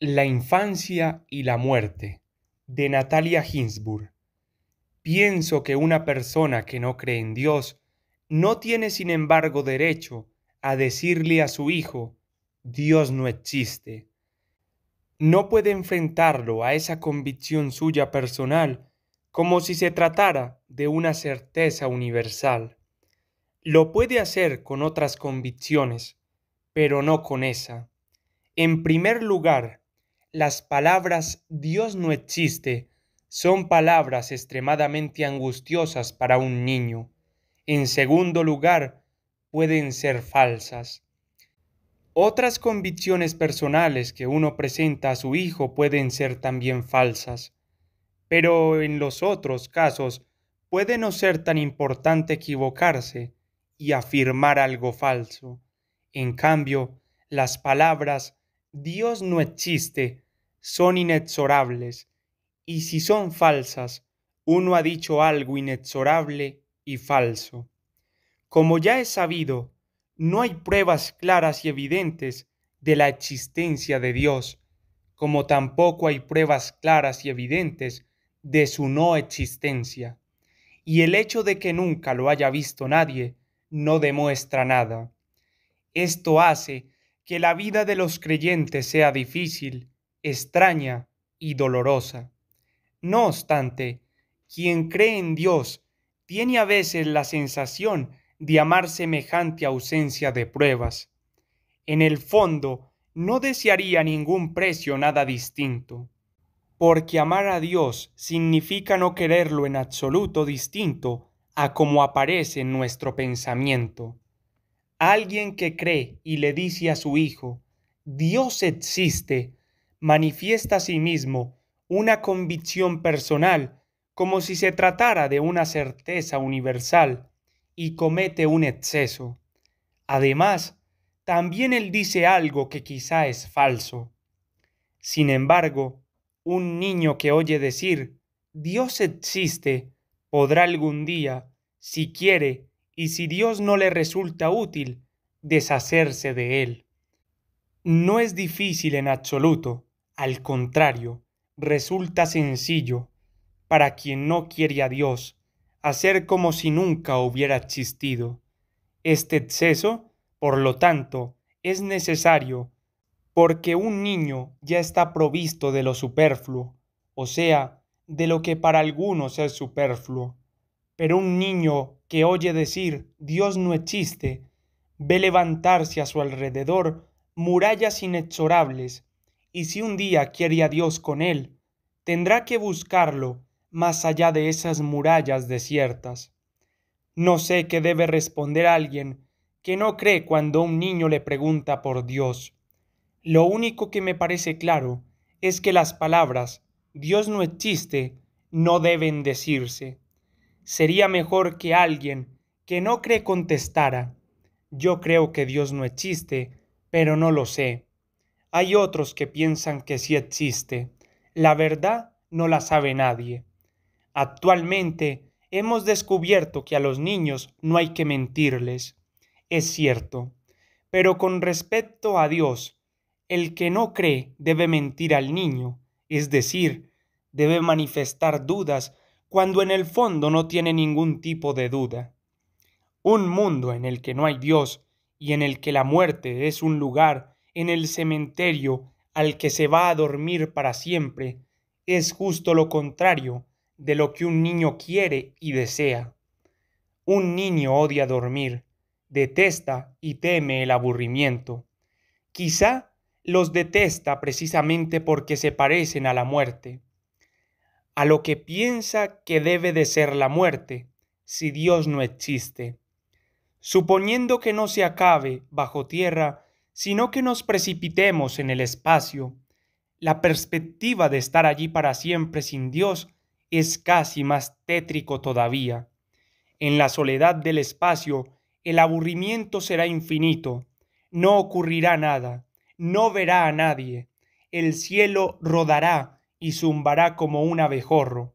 La infancia y la muerte de Natalia Hinsburg Pienso que una persona que no cree en Dios no tiene sin embargo derecho a decirle a su hijo, Dios no existe. No puede enfrentarlo a esa convicción suya personal como si se tratara de una certeza universal. Lo puede hacer con otras convicciones, pero no con esa. En primer lugar, las palabras Dios no existe son palabras extremadamente angustiosas para un niño. En segundo lugar, pueden ser falsas. Otras convicciones personales que uno presenta a su hijo pueden ser también falsas, pero en los otros casos puede no ser tan importante equivocarse y afirmar algo falso. En cambio, las palabras Dios no existe son inexorables, y si son falsas, uno ha dicho algo inexorable y falso. Como ya es sabido, no hay pruebas claras y evidentes de la existencia de Dios, como tampoco hay pruebas claras y evidentes de su no existencia. Y el hecho de que nunca lo haya visto nadie no demuestra nada. Esto hace que la vida de los creyentes sea difícil extraña y dolorosa. No obstante, quien cree en Dios tiene a veces la sensación de amar semejante ausencia de pruebas. En el fondo, no desearía ningún precio nada distinto, porque amar a Dios significa no quererlo en absoluto distinto a como aparece en nuestro pensamiento. Alguien que cree y le dice a su hijo, Dios existe, manifiesta a sí mismo una convicción personal como si se tratara de una certeza universal y comete un exceso. Además, también él dice algo que quizá es falso. Sin embargo, un niño que oye decir Dios existe podrá algún día, si quiere, y si Dios no le resulta útil, deshacerse de él. No es difícil en absoluto al contrario, resulta sencillo, para quien no quiere a Dios, hacer como si nunca hubiera existido. Este exceso, por lo tanto, es necesario, porque un niño ya está provisto de lo superfluo, o sea, de lo que para algunos es superfluo. Pero un niño que oye decir Dios no existe, ve levantarse a su alrededor murallas inexorables y si un día quiere a Dios con él, tendrá que buscarlo más allá de esas murallas desiertas. No sé qué debe responder alguien que no cree cuando un niño le pregunta por Dios. Lo único que me parece claro es que las palabras Dios no existe no deben decirse. Sería mejor que alguien que no cree contestara Yo creo que Dios no existe, pero no lo sé. Hay otros que piensan que sí existe. La verdad no la sabe nadie. Actualmente hemos descubierto que a los niños no hay que mentirles. Es cierto. Pero con respecto a Dios, el que no cree debe mentir al niño, es decir, debe manifestar dudas cuando en el fondo no tiene ningún tipo de duda. Un mundo en el que no hay Dios y en el que la muerte es un lugar en el cementerio al que se va a dormir para siempre es justo lo contrario de lo que un niño quiere y desea. Un niño odia dormir, detesta y teme el aburrimiento. Quizá los detesta precisamente porque se parecen a la muerte, a lo que piensa que debe de ser la muerte, si Dios no existe. Suponiendo que no se acabe bajo tierra, sino que nos precipitemos en el espacio. La perspectiva de estar allí para siempre sin Dios es casi más tétrico todavía. En la soledad del espacio, el aburrimiento será infinito, no ocurrirá nada, no verá a nadie, el cielo rodará y zumbará como un abejorro.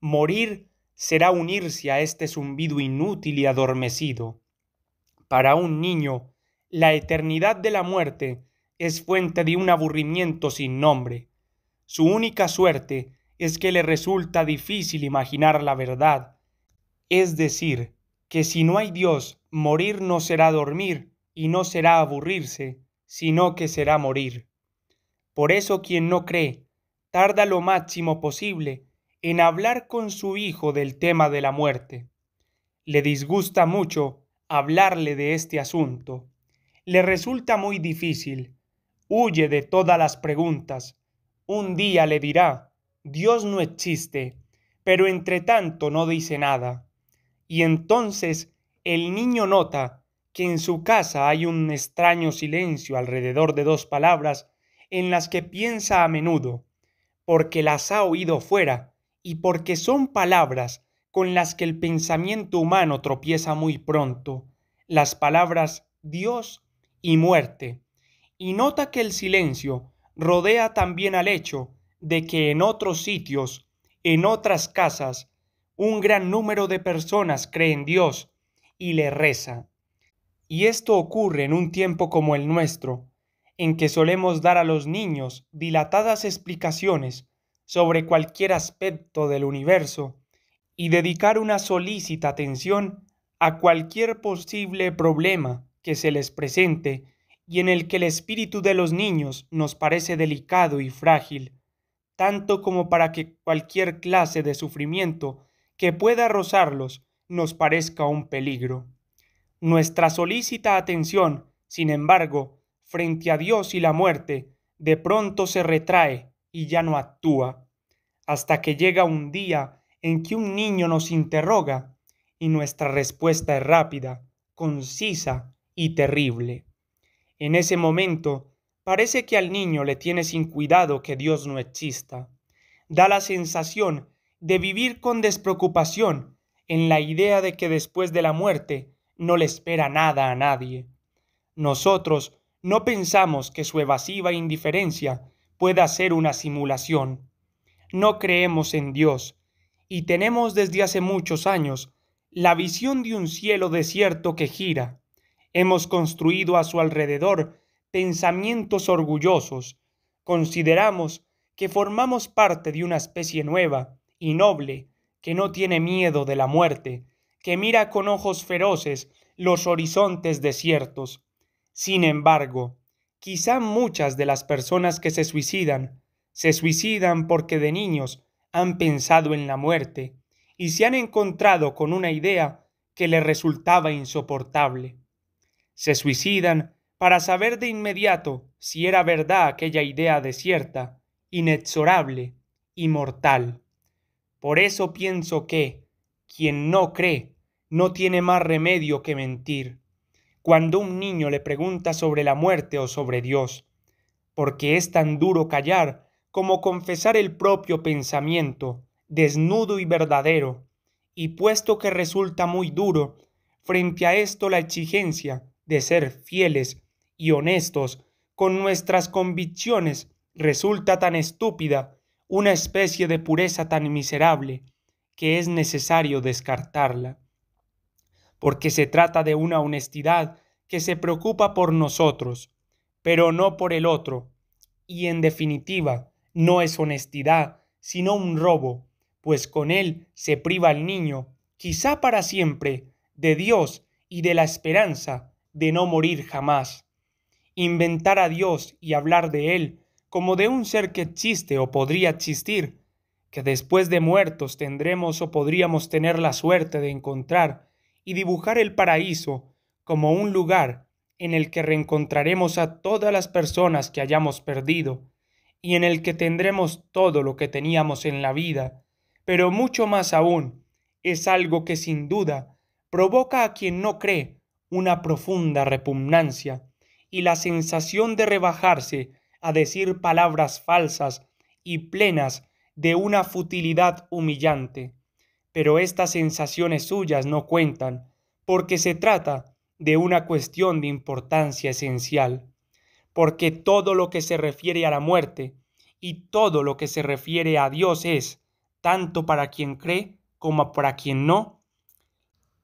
Morir será unirse a este zumbido inútil y adormecido. Para un niño, la eternidad de la muerte es fuente de un aburrimiento sin nombre. Su única suerte es que le resulta difícil imaginar la verdad. Es decir, que si no hay Dios, morir no será dormir y no será aburrirse, sino que será morir. Por eso quien no cree, tarda lo máximo posible en hablar con su hijo del tema de la muerte. Le disgusta mucho hablarle de este asunto le resulta muy difícil. Huye de todas las preguntas. Un día le dirá, Dios no existe, pero entre tanto no dice nada. Y entonces el niño nota que en su casa hay un extraño silencio alrededor de dos palabras en las que piensa a menudo, porque las ha oído fuera y porque son palabras con las que el pensamiento humano tropieza muy pronto, las palabras Dios y muerte. Y nota que el silencio rodea también al hecho de que en otros sitios, en otras casas, un gran número de personas cree en Dios y le reza. Y esto ocurre en un tiempo como el nuestro, en que solemos dar a los niños dilatadas explicaciones sobre cualquier aspecto del universo y dedicar una solícita atención a cualquier posible problema que se les presente y en el que el espíritu de los niños nos parece delicado y frágil, tanto como para que cualquier clase de sufrimiento que pueda rozarlos nos parezca un peligro. Nuestra solícita atención, sin embargo, frente a Dios y la muerte, de pronto se retrae y ya no actúa, hasta que llega un día en que un niño nos interroga y nuestra respuesta es rápida, concisa y terrible. En ese momento, parece que al niño le tiene sin cuidado que Dios no exista. Da la sensación de vivir con despreocupación en la idea de que después de la muerte no le espera nada a nadie. Nosotros no pensamos que su evasiva indiferencia pueda ser una simulación. No creemos en Dios y tenemos desde hace muchos años la visión de un cielo desierto que gira, Hemos construido a su alrededor pensamientos orgullosos. Consideramos que formamos parte de una especie nueva y noble que no tiene miedo de la muerte, que mira con ojos feroces los horizontes desiertos. Sin embargo, quizá muchas de las personas que se suicidan se suicidan porque de niños han pensado en la muerte y se han encontrado con una idea que le resultaba insoportable se suicidan para saber de inmediato si era verdad aquella idea desierta, inexorable, inmortal. Por eso pienso que quien no cree no tiene más remedio que mentir. Cuando un niño le pregunta sobre la muerte o sobre Dios, porque es tan duro callar como confesar el propio pensamiento, desnudo y verdadero, y puesto que resulta muy duro, frente a esto la exigencia de ser fieles y honestos con nuestras convicciones resulta tan estúpida, una especie de pureza tan miserable, que es necesario descartarla, porque se trata de una honestidad que se preocupa por nosotros, pero no por el otro, y en definitiva no es honestidad, sino un robo, pues con él se priva al niño, quizá para siempre, de Dios y de la esperanza de no morir jamás. Inventar a Dios y hablar de Él como de un ser que existe o podría existir, que después de muertos tendremos o podríamos tener la suerte de encontrar y dibujar el paraíso como un lugar en el que reencontraremos a todas las personas que hayamos perdido y en el que tendremos todo lo que teníamos en la vida, pero mucho más aún, es algo que sin duda provoca a quien no cree una profunda repugnancia y la sensación de rebajarse a decir palabras falsas y plenas de una futilidad humillante. Pero estas sensaciones suyas no cuentan, porque se trata de una cuestión de importancia esencial, porque todo lo que se refiere a la muerte y todo lo que se refiere a Dios es, tanto para quien cree como para quien no,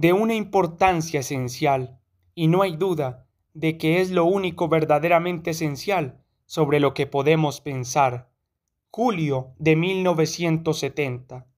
de una importancia esencial, y no hay duda de que es lo único verdaderamente esencial sobre lo que podemos pensar. Julio de 1970.